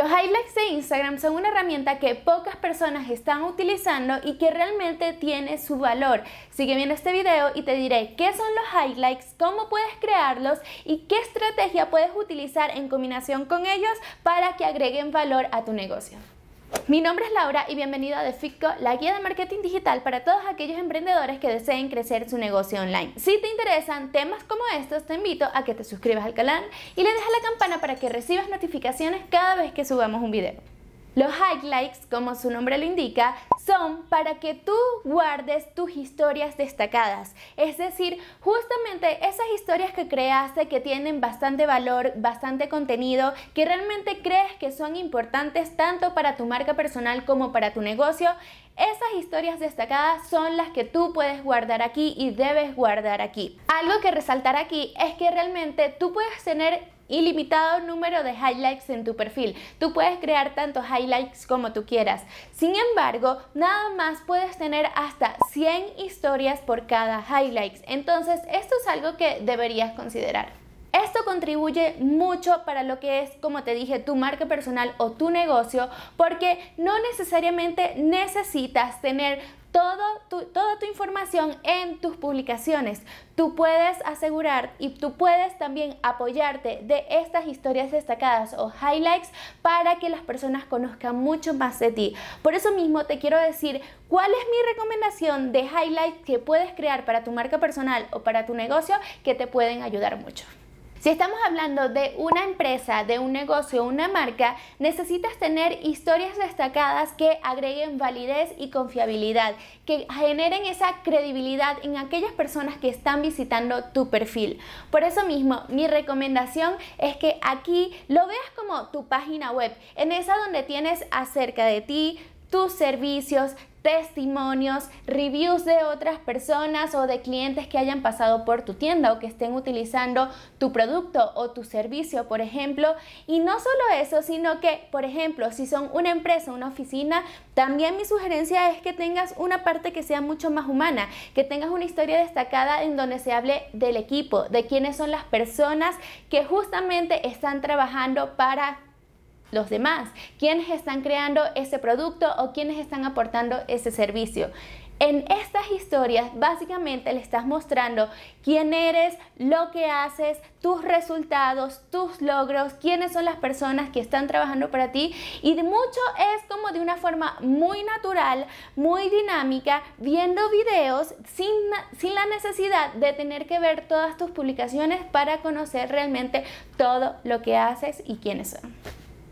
Los highlights de Instagram son una herramienta que pocas personas están utilizando y que realmente tiene su valor. Sigue viendo este video y te diré qué son los highlights, cómo puedes crearlos y qué estrategia puedes utilizar en combinación con ellos para que agreguen valor a tu negocio. Mi nombre es Laura y bienvenido a The la guía de marketing digital para todos aquellos emprendedores que deseen crecer su negocio online. Si te interesan temas como estos, te invito a que te suscribas al canal y le dejes la campana para que recibas notificaciones cada vez que subamos un video. Los highlights, como su nombre lo indica, son para que tú guardes tus historias destacadas, es decir, justamente esas historias que creaste que tienen bastante valor, bastante contenido, que realmente crees que son importantes tanto para tu marca personal como para tu negocio, esas historias destacadas son las que tú puedes guardar aquí y debes guardar aquí. Algo que resaltar aquí es que realmente tú puedes tener ilimitado número de highlights en tu perfil. Tú puedes crear tantos highlights como tú quieras. Sin embargo, nada más puedes tener hasta 100 historias por cada highlights. Entonces, esto es algo que deberías considerar. Esto contribuye mucho para lo que es, como te dije, tu marca personal o tu negocio, porque no necesariamente necesitas tener toda tu información en tus publicaciones. Tú puedes asegurar y tú puedes también apoyarte de estas historias destacadas o highlights para que las personas conozcan mucho más de ti. Por eso mismo te quiero decir cuál es mi recomendación de highlights que puedes crear para tu marca personal o para tu negocio que te pueden ayudar mucho. Si estamos hablando de una empresa, de un negocio, una marca, necesitas tener historias destacadas que agreguen validez y confiabilidad, que generen esa credibilidad en aquellas personas que están visitando tu perfil. Por eso mismo, mi recomendación es que aquí lo veas como tu página web, en esa donde tienes acerca de ti, tus servicios, testimonios, reviews de otras personas o de clientes que hayan pasado por tu tienda o que estén utilizando tu producto o tu servicio, por ejemplo. Y no solo eso, sino que, por ejemplo, si son una empresa, una oficina, también mi sugerencia es que tengas una parte que sea mucho más humana, que tengas una historia destacada en donde se hable del equipo, de quiénes son las personas que justamente están trabajando para los demás, quienes están creando ese producto o quienes están aportando ese servicio. En estas historias básicamente le estás mostrando quién eres, lo que haces, tus resultados, tus logros, quiénes son las personas que están trabajando para ti y de mucho es como de una forma muy natural, muy dinámica, viendo videos sin, sin la necesidad de tener que ver todas tus publicaciones para conocer realmente todo lo que haces y quiénes son.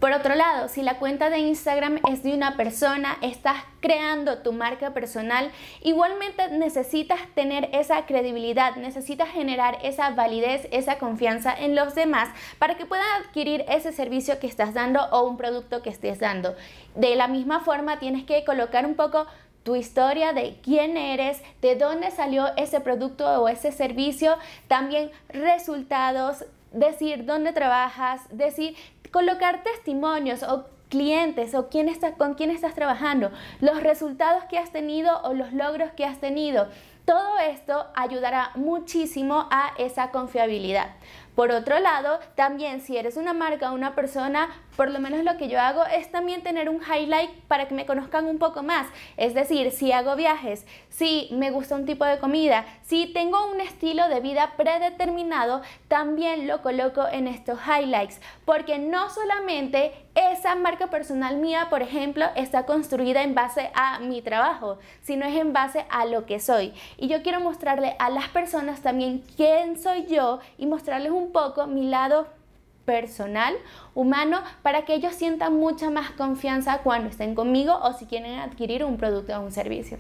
Por otro lado, si la cuenta de Instagram es de una persona, estás creando tu marca personal, igualmente necesitas tener esa credibilidad, necesitas generar esa validez, esa confianza en los demás para que puedan adquirir ese servicio que estás dando o un producto que estés dando. De la misma forma, tienes que colocar un poco tu historia de quién eres, de dónde salió ese producto o ese servicio, también resultados, decir dónde trabajas, decir colocar testimonios o clientes o quién con quién estás trabajando, los resultados que has tenido o los logros que has tenido. Todo esto ayudará muchísimo a esa confiabilidad. Por otro lado, también si eres una marca o una persona, por lo menos lo que yo hago es también tener un highlight para que me conozcan un poco más. Es decir, si hago viajes, si me gusta un tipo de comida, si tengo un estilo de vida predeterminado, también lo coloco en estos highlights, porque no solamente esa marca personal mía, por ejemplo, está construida en base a mi trabajo, sino es en base a lo que soy. Y yo quiero mostrarle a las personas también quién soy yo y mostrarles un poco mi lado personal, humano, para que ellos sientan mucha más confianza cuando estén conmigo o si quieren adquirir un producto o un servicio.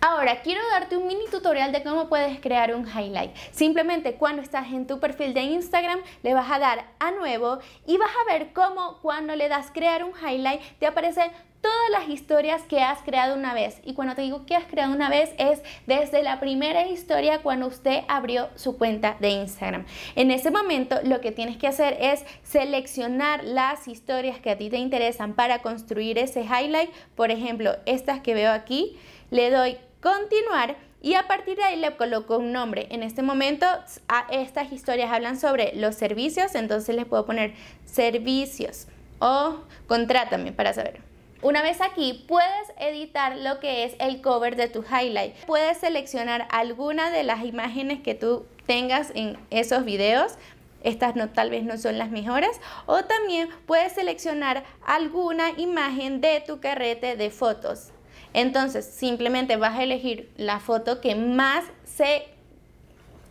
Ahora, quiero darte un mini tutorial de cómo puedes crear un highlight. Simplemente cuando estás en tu perfil de Instagram le vas a dar a nuevo y vas a ver cómo cuando le das crear un highlight te aparece todas las historias que has creado una vez. Y cuando te digo que has creado una vez es desde la primera historia cuando usted abrió su cuenta de Instagram. En ese momento lo que tienes que hacer es seleccionar las historias que a ti te interesan para construir ese highlight. Por ejemplo, estas que veo aquí, le doy continuar y a partir de ahí le coloco un nombre. En este momento a estas historias hablan sobre los servicios, entonces les puedo poner servicios o contrátame para saber. Una vez aquí, puedes editar lo que es el cover de tu highlight. Puedes seleccionar alguna de las imágenes que tú tengas en esos videos estas no, tal vez no son las mejores o también puedes seleccionar alguna imagen de tu carrete de fotos. Entonces simplemente vas a elegir la foto que más se...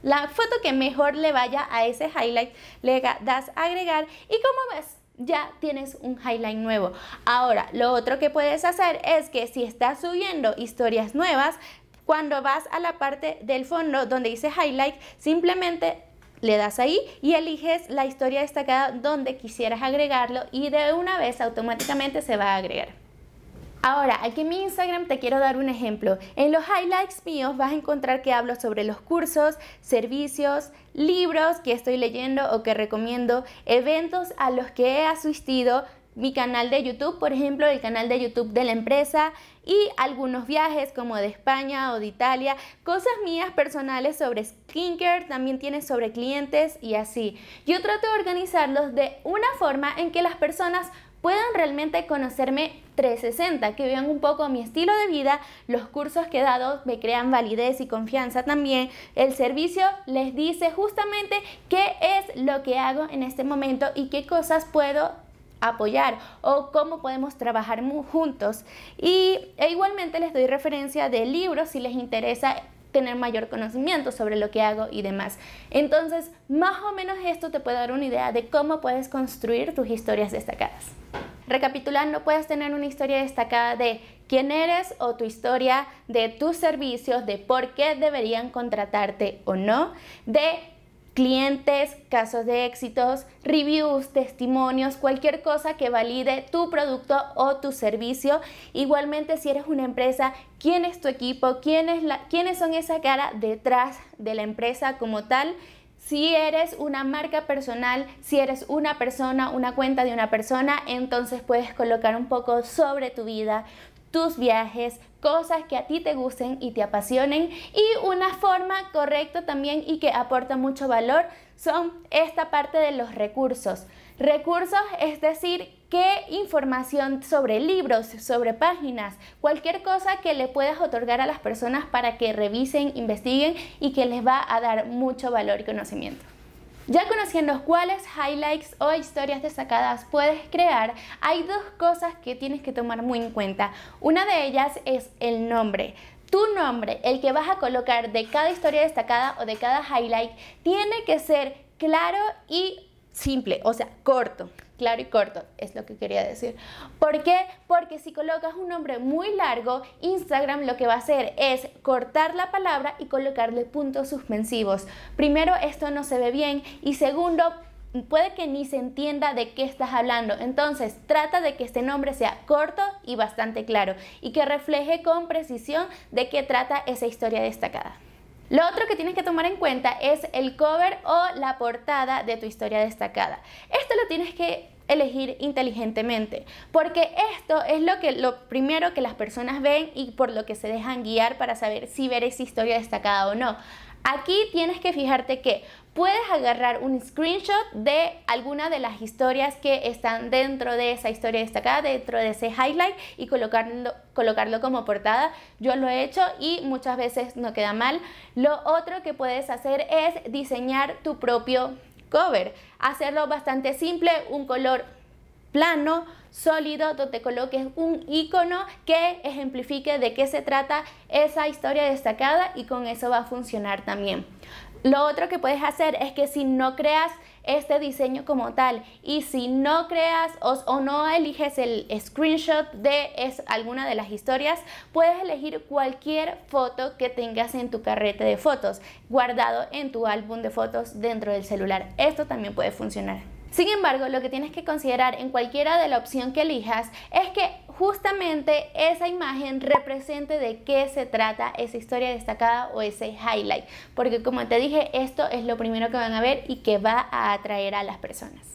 La foto que mejor le vaya a ese highlight le das agregar y como ves ya tienes un highlight nuevo. Ahora, lo otro que puedes hacer es que si estás subiendo historias nuevas, cuando vas a la parte del fondo donde dice highlight, simplemente le das ahí y eliges la historia destacada donde quisieras agregarlo y de una vez automáticamente se va a agregar. Ahora, aquí en mi Instagram te quiero dar un ejemplo. En los highlights míos vas a encontrar que hablo sobre los cursos, servicios, libros que estoy leyendo o que recomiendo, eventos a los que he asistido, mi canal de YouTube, por ejemplo, el canal de YouTube de la empresa y algunos viajes como de España o de Italia, cosas mías personales sobre skincare, también tienes sobre clientes y así. Yo trato de organizarlos de una forma en que las personas puedan realmente conocerme 360, que vean un poco mi estilo de vida, los cursos que he dado me crean validez y confianza también. El servicio les dice justamente qué es lo que hago en este momento y qué cosas puedo apoyar o cómo podemos trabajar juntos. Y e igualmente les doy referencia de libros si les interesa tener mayor conocimiento sobre lo que hago y demás. Entonces, más o menos esto te puede dar una idea de cómo puedes construir tus historias destacadas. Recapitulando, puedes tener una historia destacada de quién eres o tu historia de tus servicios, de por qué deberían contratarte o no, de clientes, casos de éxitos, reviews, testimonios, cualquier cosa que valide tu producto o tu servicio. Igualmente, si eres una empresa, quién es tu equipo, ¿Quién es la, quiénes son esa cara detrás de la empresa como tal. Si eres una marca personal, si eres una persona, una cuenta de una persona, entonces puedes colocar un poco sobre tu vida, tus viajes, cosas que a ti te gusten y te apasionen. Y una forma correcta también y que aporta mucho valor son esta parte de los recursos. Recursos es decir, qué información sobre libros, sobre páginas, cualquier cosa que le puedas otorgar a las personas para que revisen, investiguen y que les va a dar mucho valor y conocimiento. Ya conociendo cuáles highlights o historias destacadas puedes crear, hay dos cosas que tienes que tomar muy en cuenta. Una de ellas es el nombre. Tu nombre, el que vas a colocar de cada historia destacada o de cada highlight, tiene que ser claro y simple, o sea, corto, claro y corto, es lo que quería decir. ¿Por qué? Porque si colocas un nombre muy largo, Instagram lo que va a hacer es cortar la palabra y colocarle puntos suspensivos. Primero, esto no se ve bien y segundo, puede que ni se entienda de qué estás hablando. Entonces, trata de que este nombre sea corto y bastante claro y que refleje con precisión de qué trata esa historia destacada. Lo otro que tienes que tomar en cuenta es el cover o la portada de tu historia destacada. Esto lo tienes que elegir inteligentemente, porque esto es lo que lo primero que las personas ven y por lo que se dejan guiar para saber si ver esa historia destacada o no. Aquí tienes que fijarte que puedes agarrar un screenshot de alguna de las historias que están dentro de esa historia destacada, dentro de ese highlight y colocarlo, colocarlo como portada. Yo lo he hecho y muchas veces no queda mal. Lo otro que puedes hacer es diseñar tu propio cover. Hacerlo bastante simple, un color plano, sólido, donde coloques un icono que ejemplifique de qué se trata esa historia destacada y con eso va a funcionar también. Lo otro que puedes hacer es que si no creas este diseño como tal y si no creas o, no eliges el screenshot de alguna de las historias, puedes elegir cualquier foto que tengas en tu carrete de fotos guardado en tu álbum de fotos dentro del celular. Esto también puede funcionar. Sin embargo, lo que tienes que considerar en cualquiera de la opción que elijas es que justamente esa imagen represente de qué se trata esa historia destacada o ese highlight, porque como te dije, esto es lo primero que van a ver y que va a atraer a las personas.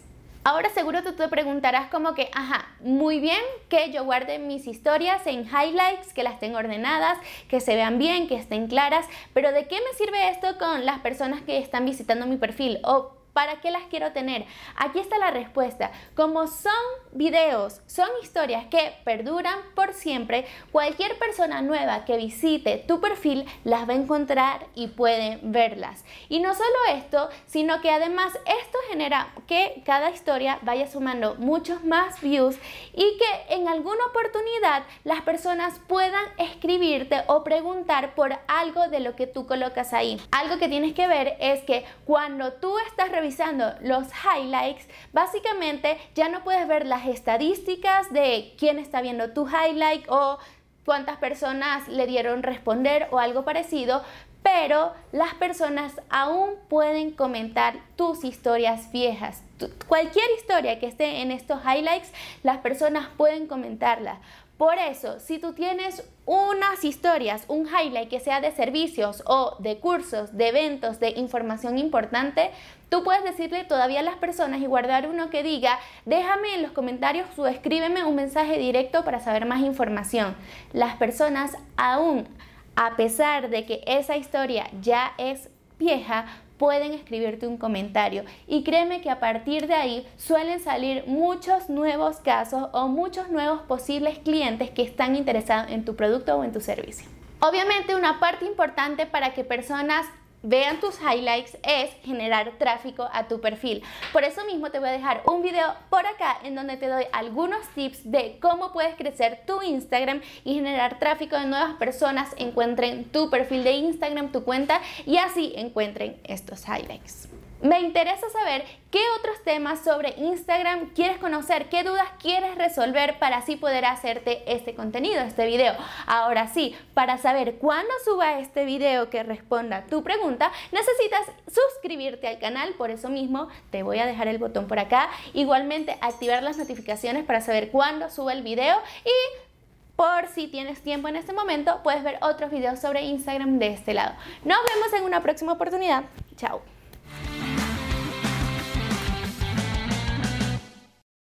Ahora seguro tú te preguntarás como que, ajá, muy bien que yo guarde mis historias en highlights, que las tengo ordenadas, que se vean bien, que estén claras, pero ¿de qué me sirve esto con las personas que están visitando mi perfil? O ¿Para qué las quiero tener? Aquí está la respuesta. Como son videos, son historias que perduran por siempre, cualquier persona nueva que visite tu perfil las va a encontrar y puede verlas. Y no solo esto, sino que además esto genera que cada historia vaya sumando muchos más views y que en alguna oportunidad las personas puedan escribirte o preguntar por algo de lo que tú colocas ahí. Algo que tienes que ver es que cuando tú estás revisando revisando los highlights, básicamente ya no puedes ver las estadísticas de quién está viendo tu highlight o cuántas personas le dieron responder o algo parecido, pero las personas aún pueden comentar tus historias viejas. cualquier historia que esté en estos highlights, las personas pueden comentarla. Por eso, si tú tienes unas historias, un highlight que sea de servicios o de cursos, de eventos, de información importante, tú puedes decirle todavía a las personas y guardar uno que diga, déjame en los comentarios o escríbeme un mensaje directo para saber más información. Las personas aún, a pesar de que esa historia ya es vieja, pueden escribirte un comentario. Y créeme que a partir de ahí suelen salir muchos nuevos casos o muchos nuevos posibles clientes que están interesados en tu producto o en tu servicio. Obviamente una parte importante para que personas vean tus highlights es generar tráfico a tu perfil. Por eso mismo te voy a dejar un video por acá en donde te doy algunos tips de cómo puedes crecer tu Instagram y generar tráfico de nuevas personas, encuentren tu perfil de Instagram, tu cuenta y así encuentren estos highlights. Me interesa saber qué otros temas sobre Instagram quieres conocer, qué dudas quieres resolver para así poder hacerte este contenido, este video. Ahora sí, para saber cuándo suba este video que responda a tu pregunta, necesitas suscribirte al canal, por eso mismo te voy a dejar el botón por acá. Igualmente activar las notificaciones para saber cuándo suba el video y por si tienes tiempo en este momento, puedes ver otros videos sobre Instagram de este lado. Nos vemos en una próxima oportunidad. Chao.